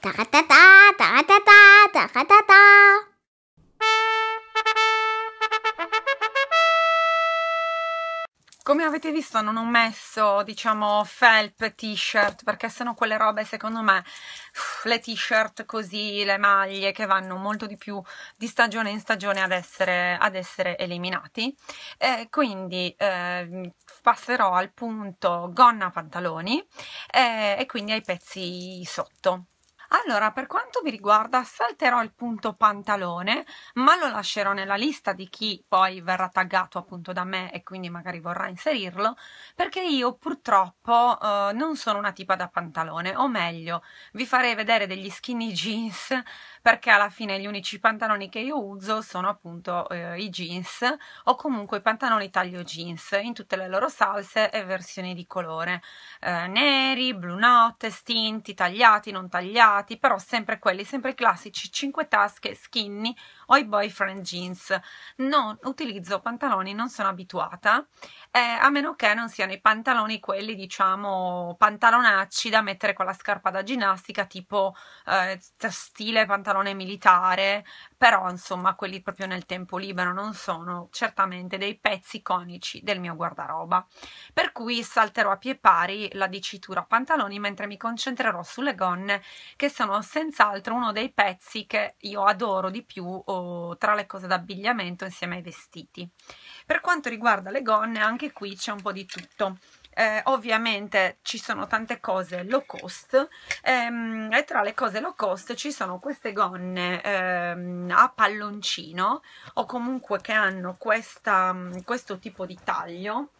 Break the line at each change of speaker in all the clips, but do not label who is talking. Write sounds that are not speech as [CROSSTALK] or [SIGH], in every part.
Taratata, avete visto non ho messo, diciamo, felp, t-shirt, perché sono quelle robe, secondo me, le t-shirt così, le maglie, che vanno molto di più di stagione in stagione ad essere, ad essere eliminati. E quindi eh, passerò al punto gonna pantaloni eh, e quindi ai pezzi sotto. Allora, per quanto mi riguarda, salterò il punto pantalone, ma lo lascerò nella lista di chi poi verrà taggato appunto da me e quindi magari vorrà inserirlo, perché io purtroppo eh, non sono una tipa da pantalone, o meglio, vi farei vedere degli skinny jeans, perché alla fine gli unici pantaloni che io uso sono appunto eh, i jeans o comunque i pantaloni taglio jeans in tutte le loro salse e versioni di colore, eh, neri, blu notte, stinti, tagliati, non tagliati usati, però sempre quelli, sempre classici 5 tasche skinny ho i boyfriend jeans, non utilizzo pantaloni, non sono abituata, eh, a meno che non siano i pantaloni quelli diciamo pantalonacci da mettere con la scarpa da ginnastica tipo eh, stile pantalone militare, però insomma quelli proprio nel tempo libero non sono certamente dei pezzi conici del mio guardaroba, per cui salterò a pie pari la dicitura pantaloni mentre mi concentrerò sulle gonne che sono senz'altro uno dei pezzi che io adoro di più o tra le cose d'abbigliamento insieme ai vestiti. Per quanto riguarda le gonne, anche qui c'è un po' di tutto. Eh, ovviamente ci sono tante cose low cost ehm, e tra le cose low cost ci sono queste gonne ehm, a palloncino o comunque che hanno questa, questo tipo di taglio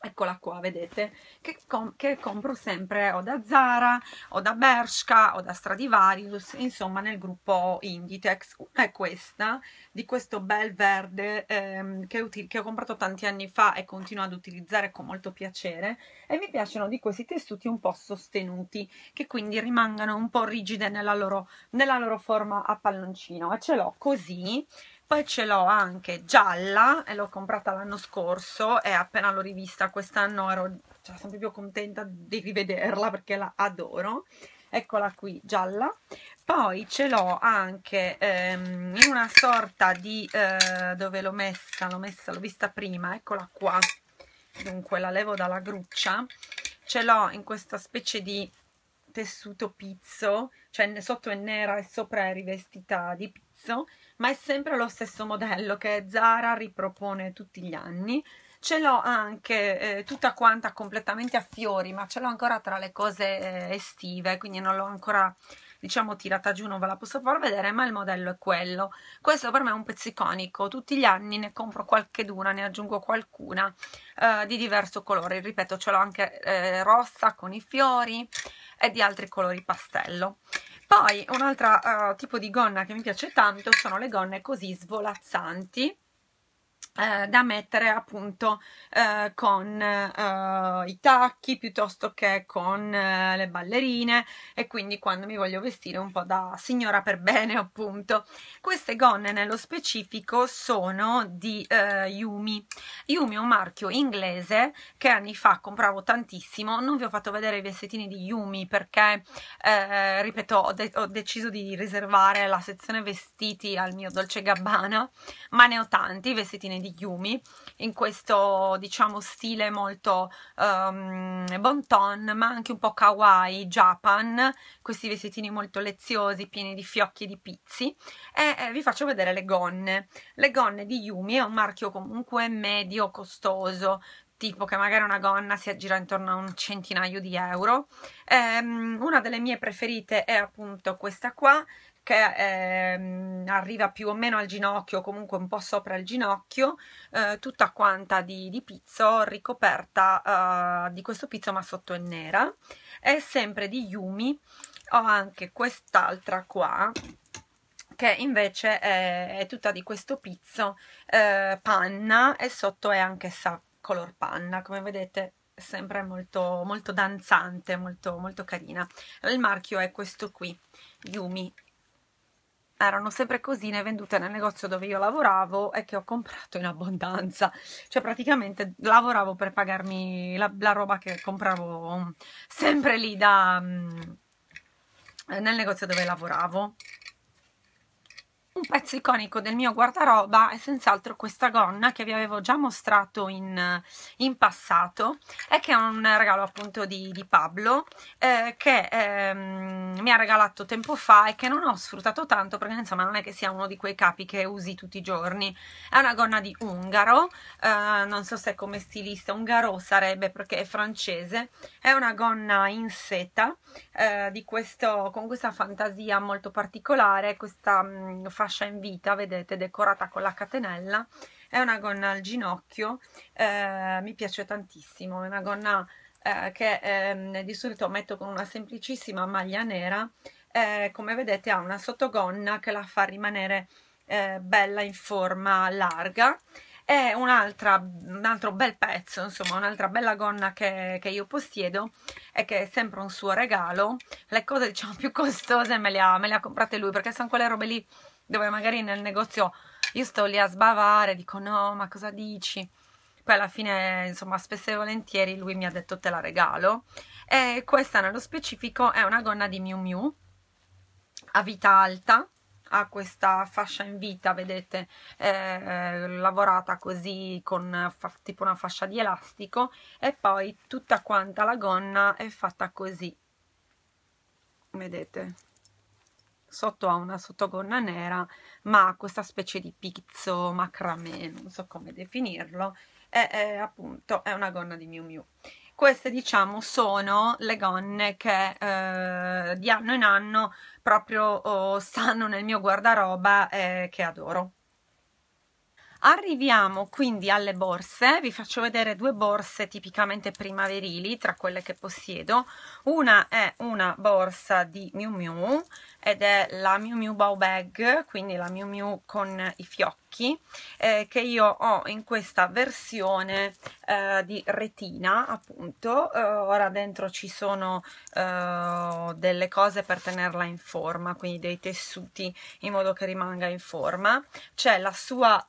Eccola qua, vedete, che, com che, compro sempre o da Zara, o da Bershka, o da Stradivarius, insomma nel gruppo Inditex. Una è questa, di questo bel verde ehm, che, che, ho comprato tanti anni fa e continuo ad utilizzare con molto piacere. E mi piacciono di questi tessuti un po' sostenuti, che quindi rimangano un po' rigide nella loro, nella loro forma a palloncino. E ce l'ho così poi ce l'ho anche gialla e l'ho comprata l'anno scorso e appena l'ho rivista quest'anno ero cioè, sempre più contenta di rivederla perché la adoro eccola qui gialla poi ce l'ho anche ehm, in una sorta di eh, dove l'ho messa l'ho messa l'ho vista prima eccola qua dunque la levo dalla gruccia ce l'ho in questa specie di tessuto pizzo cioè sotto è nera e sopra è rivestita di pizzo ma è sempre lo stesso modello che Zara ripropone tutti gli anni ce l'ho anche eh, tutta quanta completamente a fiori ma ce l'ho ancora tra le cose eh, estive quindi non l'ho ancora diciamo tirata giù non ve la posso far vedere ma il modello è quello questo per me è un pezzo iconico tutti gli anni ne compro qualche d'una ne aggiungo qualcuna eh, di diverso colore ripeto ce l'ho anche eh, rossa con i fiori e di altri colori pastello poi un altro uh, eh, tipo di gonna che mi piace tanto sono le gonne così svolazzanti eh, da mettere appunto eh, con eh, i tacchi piuttosto che con eh, le ballerine e quindi quando mi voglio vestire un po' da signora per bene appunto queste gonne nello specifico sono di eh, Yumi Yumi è un marchio inglese che anni fa compravo tantissimo non vi ho fatto vedere i vestitini di Yumi perché ripeto ho, de ho, deciso di riservare la sezione vestiti al mio Dolce Gabbana ma ne ho tanti vestitini di di Yumi in questo diciamo stile molto um, ehm, bon ton ma anche un po' kawaii Japan questi vestitini molto leziosi pieni di fiocchi e di pizzi e eh, vi faccio vedere le gonne le gonne di Yumi è un marchio comunque medio costoso tipo che magari una gonna si aggira intorno a un centinaio di euro. Um, una delle mie preferite è appunto questa qua, che eh, arriva più o meno al ginocchio, comunque un po' sopra il ginocchio, eh, tutta quanta di, di pizzo ricoperta eh, di questo pizzo ma sotto è nera. È sempre di Yumi, ho anche quest'altra qua che invece è, è, tutta di questo pizzo eh, panna e sotto è anche sa color panna, come vedete sempre molto, molto danzante, molto, molto carina. Il marchio è questo qui, Yumi erano sempre cosine vendute nel negozio dove io lavoravo e che ho comprato in abbondanza. Cioè, praticamente lavoravo per pagarmi la, la roba che compravo sempre lì da, mm, nel negozio dove lavoravo. Un pezzo iconico del mio guardaroba è senz'altro questa gonna che vi avevo già mostrato in, in passato e che è un regalo appunto di, di Pablo eh, che ehm, mi ha regalato tempo fa e che non ho sfruttato tanto perché insomma non è che sia uno di quei capi che usi tutti i giorni. È una gonna di Ungaro, eh, non so se come stilista Ungaro sarebbe perché è francese, è una gonna in seta eh, di questo, con questa fantasia molto particolare, questa mh, mm, fascia in vita, vedete, decorata con la catenella, è una gonna al ginocchio, eh, mi piace tantissimo, è una gonna eh, che eh, di solito metto con una semplicissima maglia nera, eh, come vedete ha una sottogonna che la fa rimanere eh, bella in forma larga, è un, un altro bel pezzo, insomma un'altra bella gonna che, che, io possiedo e che è sempre un suo regalo, le cose diciamo più costose me le ha, me le ha comprate lui perché sono quelle robe lì dove magari nel negozio io sto lì a sbavare, dico no, ma cosa dici? Poi alla fine, insomma, spesso e volentieri lui mi ha detto te la regalo. E questa nello specifico è una gonna di Miu Miu a vita alta, ha questa fascia in vita, vedete, eh, lavorata così con tipo una fascia di elastico e poi tutta quanta la gonna è fatta così, vedete, sotto ha una sottogonna nera ma ha questa specie di pizzo macramè, non so come definirlo, è, e appunto è una gonna di Miu Miu. Queste diciamo sono le gonne che eh, di anno in anno proprio oh, stanno nel mio guardaroba e eh, che adoro. Arriviamo quindi alle borse, vi faccio vedere due borse tipicamente primaverili tra quelle che possiedo, una è una borsa di Miu Miu ed è la Miu Miu Bow Bag, quindi la Miu Miu con i fiocchi, eh, che io ho in questa versione eh, di retina appunto, eh, ora dentro ci sono eh, delle cose per tenerla in forma, quindi dei tessuti in modo che rimanga in forma. C'è la sua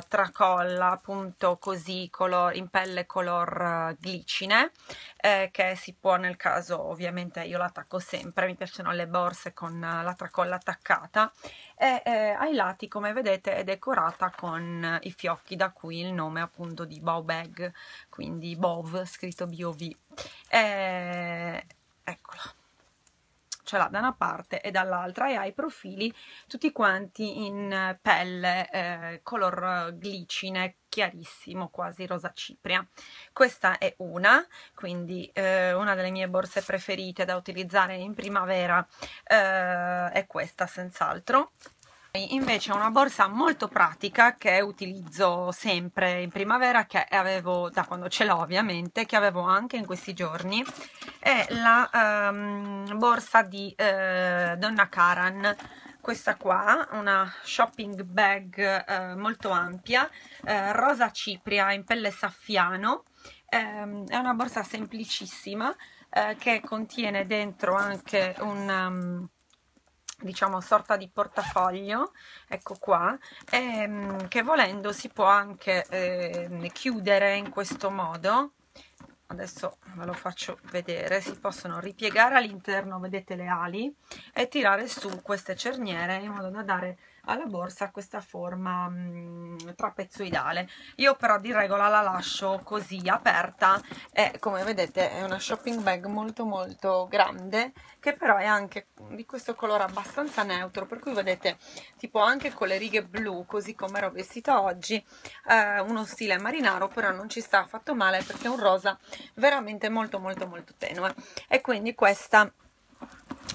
uh, tracolla appunto così color, in pelle color eh, glicine eh, che si può nel caso ovviamente io la attacco sempre, mi piacciono le borse con eh, la tracolla attaccata e eh, ai lati come vedete è decorata con i fiocchi da cui il nome appunto di Bow Bag, quindi Bov scritto BOV. Eh, eccola ce l'ha da una parte e dall'altra e ha i profili tutti quanti in eh, pelle eh, color eh, glicine chiarissimo, quasi rosa cipria. Questa è una, quindi eh, una delle mie borse preferite da utilizzare in primavera eh, è questa senz'altro. Invece una borsa molto pratica che utilizzo sempre in primavera, che avevo da quando ce l'ho ovviamente, che avevo anche in questi giorni, è la um, borsa di uh, Donna Karan questa qua, una shopping bag eh, molto ampia, eh, rosa cipria in pelle saffiano, eh, è una borsa semplicissima eh, che contiene dentro anche un, um, diciamo sorta di portafoglio ecco qua ehm, che volendo si può anche ehm, chiudere in questo modo adesso ve lo faccio vedere si possono ripiegare all'interno vedete le ali e tirare su queste cerniere in modo da dare alla borsa questa forma mh, mhmm, trapezoidale io però di regola la lascio così aperta e come vedete è una shopping bag molto molto grande che però è anche di questo colore abbastanza neutro per cui vedete tipo anche con le righe blu così come ero vestita oggi eh, uno stile marinaro però non ci sta affatto male perché è un rosa veramente molto molto molto tenue e quindi questa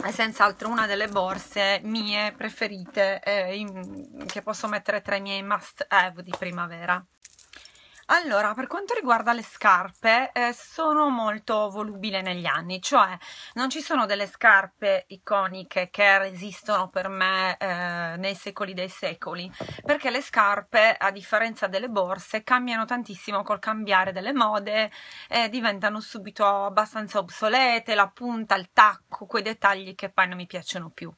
è senz'altro una delle borse mie preferite eh, in, che posso mettere tra i miei must have di primavera allora, per quanto riguarda le scarpe, eh, sono molto volubile negli anni, cioè non ci sono delle scarpe iconiche che resistono per me eh, nei secoli dei secoli, perché le scarpe, a differenza delle borse, cambiano tantissimo col cambiare delle mode, eh, diventano subito abbastanza obsolete, la punta, il tacco, quei dettagli che poi non mi piacciono più.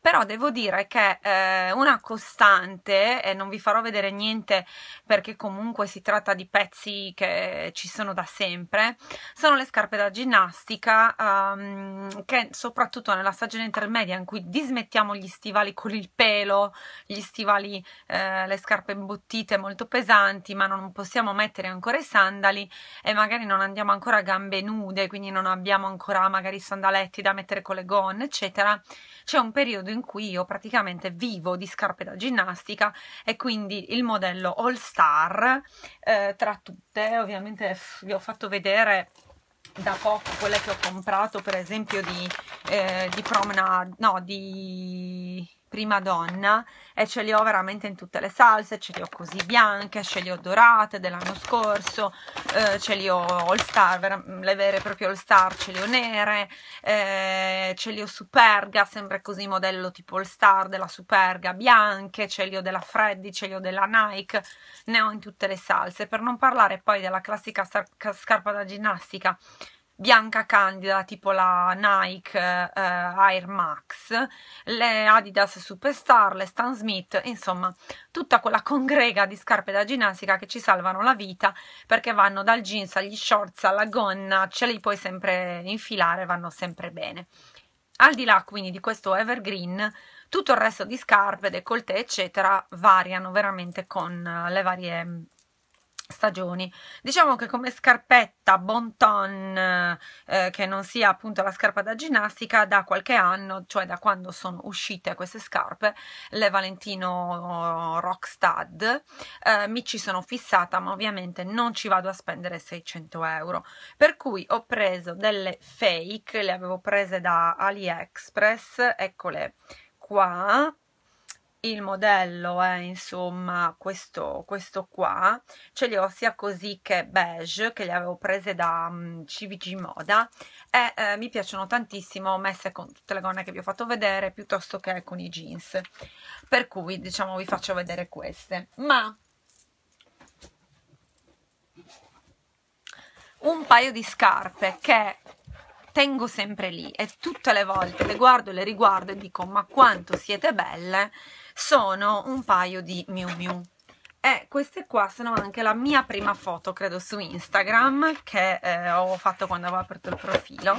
Però devo dire che eh, una costante, e non vi farò vedere niente perché comunque si tratta fatta di pezzi che ci sono da sempre, sono le scarpe da ginnastica um, che soprattutto nella stagione intermedia in cui dismettiamo gli stivali con il pelo, gli stivali, eh, le scarpe imbottite molto pesanti ma non possiamo mettere ancora i sandali e magari non andiamo ancora a gambe nude, quindi non abbiamo ancora magari i sandaletti da mettere con le gonne eccetera, c'è un periodo in cui io praticamente vivo di scarpe da ginnastica e quindi il modello All Star eh, tra tutte, ovviamente vi ho fatto vedere da poco quelle che ho comprato per esempio di, eh, di Promenade, no di prima donna e ce li ho veramente in tutte le salse, ce li ho così bianche, ce li ho dorate dell'anno scorso, eh, ce li ho all star, le vere e proprie all star ce li ho nere, eh, ce li ho superga, sempre così modello tipo all star della superga, bianche, ce li ho della Freddy, ce li ho della Nike, ne ho in tutte le salse, per non parlare poi della classica scarpa da ginnastica bianca candida tipo la Nike eh, Air Max, le Adidas Superstar, le Stan Smith, insomma tutta quella congrega di scarpe da ginnastica che ci salvano la vita perché vanno dal jeans agli shorts alla gonna, ce li puoi sempre infilare, vanno sempre bene. Al di là quindi di questo evergreen, tutto il resto di scarpe, décolleté eccetera variano veramente con eh, le varie stagioni. Diciamo che come scarpetta bon ton, eh, che non sia appunto la scarpa da ginnastica, da qualche anno, cioè da quando sono uscite queste scarpe, le Valentino Rockstad, eh, mi ci sono fissata, ma ovviamente non ci vado a spendere 600 euro. Per cui ho preso delle fake, le avevo prese da AliExpress, eccole qua, il modello è eh, insomma questo, questo qua, ce li ho sia così che beige che le avevo prese da um, mm, CVG Moda e eh, mi piacciono tantissimo messe con tutte le gonne che vi ho fatto vedere piuttosto che con i jeans per cui diciamo vi faccio vedere queste ma un paio di scarpe che tengo sempre lì e tutte le volte le guardo e le riguardo e dico ma quanto siete belle sono un paio di Miu Miu e queste qua sono anche la mia prima foto credo su Instagram che eh, ho fatto quando avevo aperto il profilo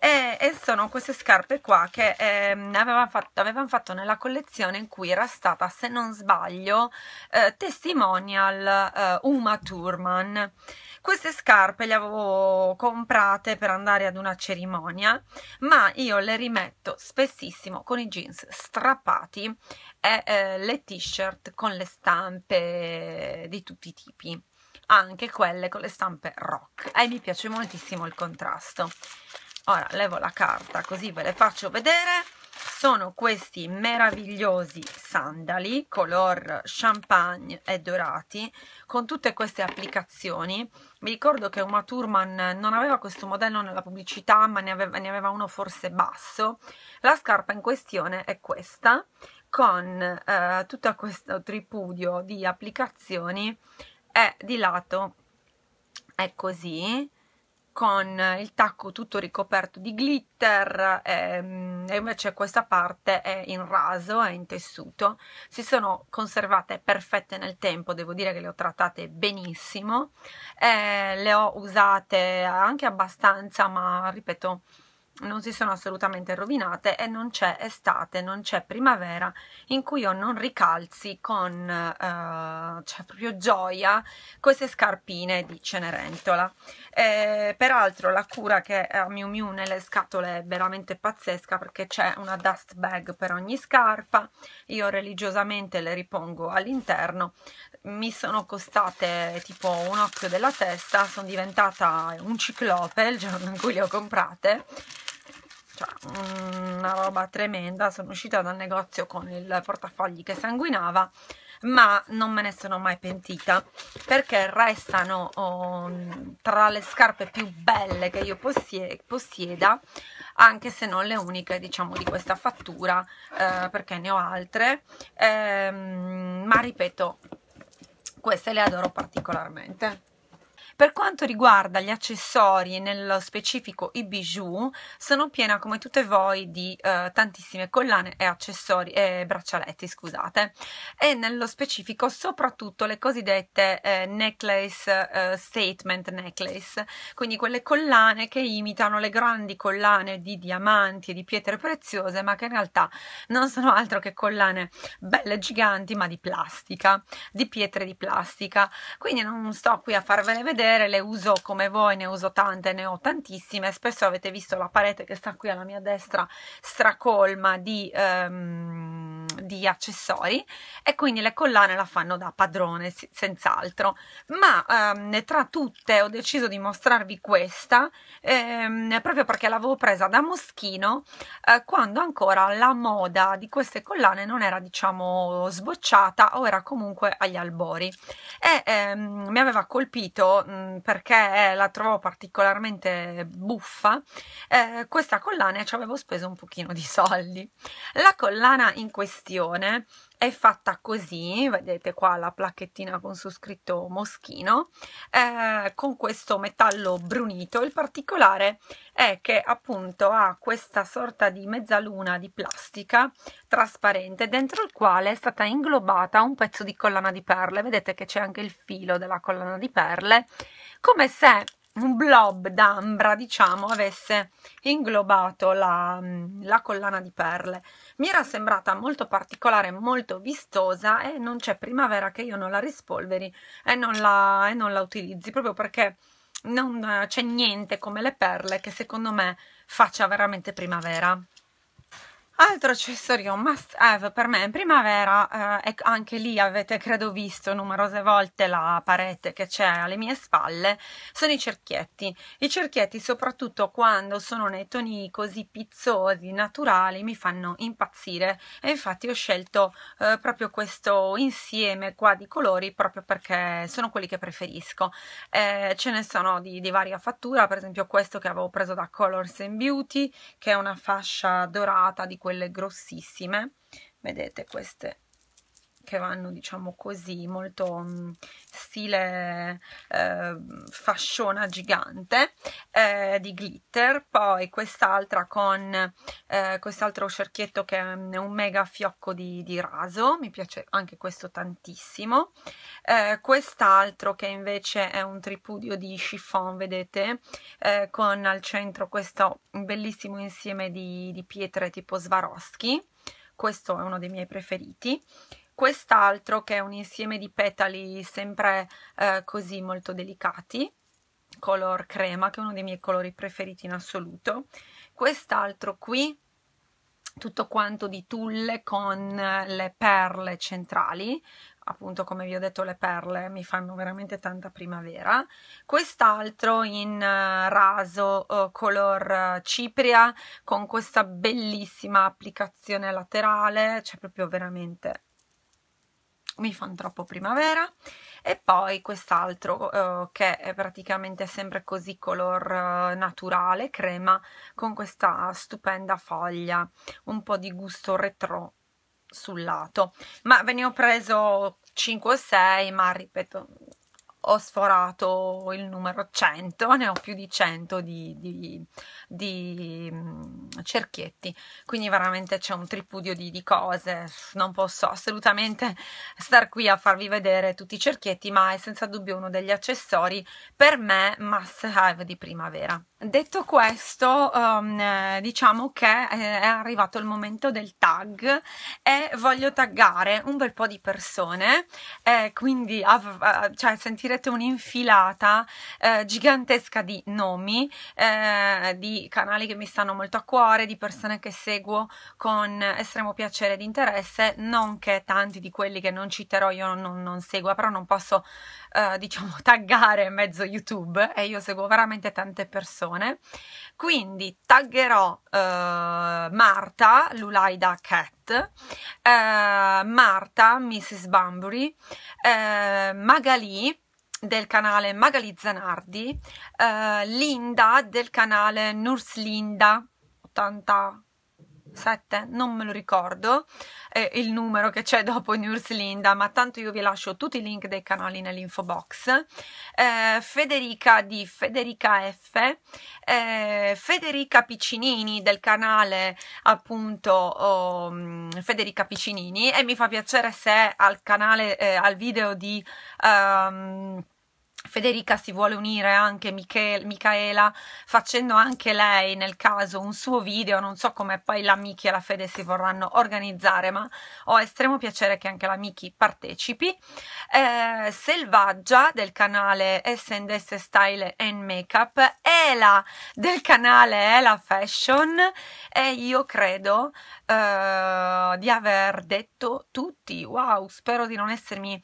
e, e sono queste scarpe qua che eh, avevano, fatto, avevano, fatto, nella collezione in cui era stata se non sbaglio eh, testimonial eh, Uma Thurman queste scarpe le avevo comprate per andare ad una cerimonia ma io le rimetto spessissimo con i jeans strappati e eh, le t-shirt con le stampe di tutti i tipi, anche quelle con le stampe rock. E mi piace moltissimo il contrasto. Ora levo la carta così ve le faccio vedere. Sono questi meravigliosi sandali color champagne e dorati con tutte queste applicazioni. Mi ricordo che Uma Thurman non aveva questo modello nella pubblicità ma ne aveva, ne aveva uno forse basso. La scarpa in questione è questa con eh, tutto questo tripudio di applicazioni e di lato è così con il tacco tutto ricoperto di glitter ehm, e invece questa parte è in raso, è in tessuto. Si sono conservate perfette nel tempo, devo dire che le ho trattate benissimo. e eh, le ho usate anche abbastanza, ma ripeto, non si sono assolutamente rovinate e non c'è estate, non c'è primavera in cui io non ricalzi con eh, cioè proprio gioia queste scarpine di Cenerentola. E, eh, peraltro la cura che eh, a Miu Miu nelle scatole è veramente pazzesca perché c'è una dust bag per ogni scarpa, io religiosamente le ripongo all'interno, mi sono costate tipo un occhio della testa, sono diventata un ciclope il giorno in cui le ho comprate cioè mm, una roba tremenda sono uscita dal negozio con il portafogli che sanguinava ma non me ne sono mai pentita perché restano oh, tra le scarpe più belle che io possieda anche se non le uniche diciamo di questa fattura eh, perché ne ho altre eh, ma ripeto queste le adoro particolarmente per quanto riguarda gli accessori e nello specifico i bijou, sono piena come tutte voi di eh, tantissime collane e accessori e braccialetti, scusate, e nello specifico soprattutto le cosiddette eh, necklace eh, statement necklace, quindi quelle collane che imitano le grandi collane di diamanti e di pietre preziose, ma che in realtà non sono altro che collane belle giganti, ma di plastica, di pietre di plastica. Quindi non sto qui a farvele vedere tastiere le uso come voi, ne uso tante, ne ho tantissime. Spesso avete visto la parete che sta qui alla mia destra stracolma di... Um, di accessori e quindi le collane la fanno da padrone senz'altro ma ehm, tra tutte ho deciso di mostrarvi questa ehm, proprio perché l'avevo presa da Moschino eh, quando ancora la moda di queste collane non era diciamo sbocciata o era comunque agli albori e ehm, mi aveva colpito mh, mm, perché la trovo particolarmente buffa eh, questa collana ci avevo speso un pochino di soldi la collana in questione confezione è fatta così, vedete qua la placchettina con su scritto Moschino, eh, con questo metallo brunito. Il particolare è che appunto ha questa sorta di mezzaluna di plastica trasparente dentro il quale è stata inglobata un pezzo di collana di perle. Vedete che c'è anche il filo della collana di perle, come se un blob d'ambra, diciamo, avesse inglobato la, mm, la, collana di perle. Mi era sembrata molto particolare, molto vistosa e non c'è primavera che io non la rispolveri e non la, e non la utilizzi, proprio perché non eh, c'è niente come le perle che secondo me faccia veramente primavera. Altro accessorio must have per me in primavera, eh, anche lì avete credo visto numerose volte la parete che c'è alle mie spalle, sono i cerchietti. I cerchietti soprattutto quando sono nei toni così pizzosi, naturali, mi fanno impazzire e infatti ho scelto eh, proprio questo insieme qua di colori proprio perché sono quelli che preferisco. Eh, ce ne sono di, di varia fattura, per esempio questo che avevo preso da Colors and Beauty che è una fascia dorata di questo quelle grossissime vedete queste che vanno diciamo così molto mm, stile eh, fasciona gigante eh, di glitter poi quest'altra con eh, quest'altro cerchietto che è un mega fiocco di, di raso mi piace anche questo tantissimo eh, quest'altro che invece è un tripudio di chiffon vedete eh, con al centro questo bellissimo insieme di, di pietre tipo Swarovski questo è uno dei miei preferiti quest'altro che è un insieme di petali sempre eh, così molto delicati, color crema che è uno dei miei colori preferiti in assoluto, quest'altro qui tutto quanto di tulle con le perle centrali, appunto come vi ho detto le perle mi fanno veramente tanta primavera, quest'altro in eh, raso eh, color eh, cipria con questa bellissima applicazione laterale, c'è proprio veramente mi fanno troppo primavera e poi quest'altro eh, che è praticamente sempre così color eh, naturale crema con questa stupenda foglia un po' di gusto retro sul lato ma ve ne ho preso 5 o 6 ma ripeto ho sforato il numero 100, ne ho più di 100 di, di, di mm, cerchietti, quindi veramente c'è un tripudio di, di, cose, non posso assolutamente star qui a farvi vedere tutti i cerchietti, ma è senza dubbio uno degli accessori per me must have di primavera. Detto questo, um, eh, diciamo che eh, è arrivato il momento del tag e voglio taggare un bel po' di persone, eh, quindi eh, cioè, sentire vedrete un'infilata eh, gigantesca di nomi, eh, di canali che mi stanno molto a cuore, di persone che seguo con estremo piacere ed interesse, non che tanti di quelli che non citerò io non, non segua, però non posso eh, [LAUGHS] diciamo taggare mezzo YouTube e io seguo veramente tante persone. Quindi taggerò eh, Marta, Lulaida Cat, eh, Marta, Mrs. Bunbury, eh, Magali, del canale Magali Zanardi, eh, Linda del canale Nurs Linda 80 7, non me lo ricordo eh, il numero che c'è dopo News Linda, ma tanto io vi lascio tutti i link dei canali nell'info box. Eh, Federica di Federica F, eh, Federica Piccinini del canale appunto oh, Federica Piccinini e mi fa piacere se al canale, eh, al video di... Um, Federica si vuole unire anche Michele, Michaela facendo anche lei nel caso un suo video, non so come poi la Miki e la Fede si vorranno organizzare, ma ho estremo piacere che anche la Miki partecipi. Eh, Selvaggia del canale S&S Style and Makeup, Ela del canale Ela Fashion e io credo eh, di aver detto tutti, wow, spero di non essermi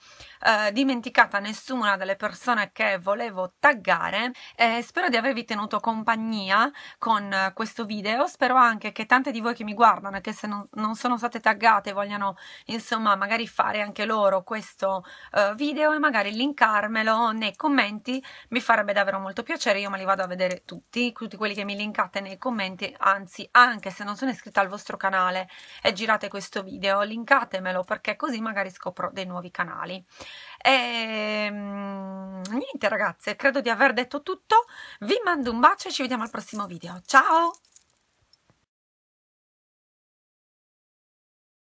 eh, dimenticata nessuna delle persone che volevo taggare e spero di avervi tenuto compagnia con eh, questo video, spero anche che tante di voi che mi guardano e che se non, non, sono state taggate vogliano insomma magari fare anche loro questo uh, video e magari linkarmelo nei commenti, mi farebbe davvero molto piacere, io me li vado a vedere tutti, tutti quelli che mi linkate nei commenti, anzi anche se non sono iscritta al vostro canale e girate questo video, linkatemelo perché così magari scopro dei nuovi canali. E, ehm, niente ragazze, credo di aver detto tutto. Vi mando un bacio e ci vediamo al prossimo video. Ciao!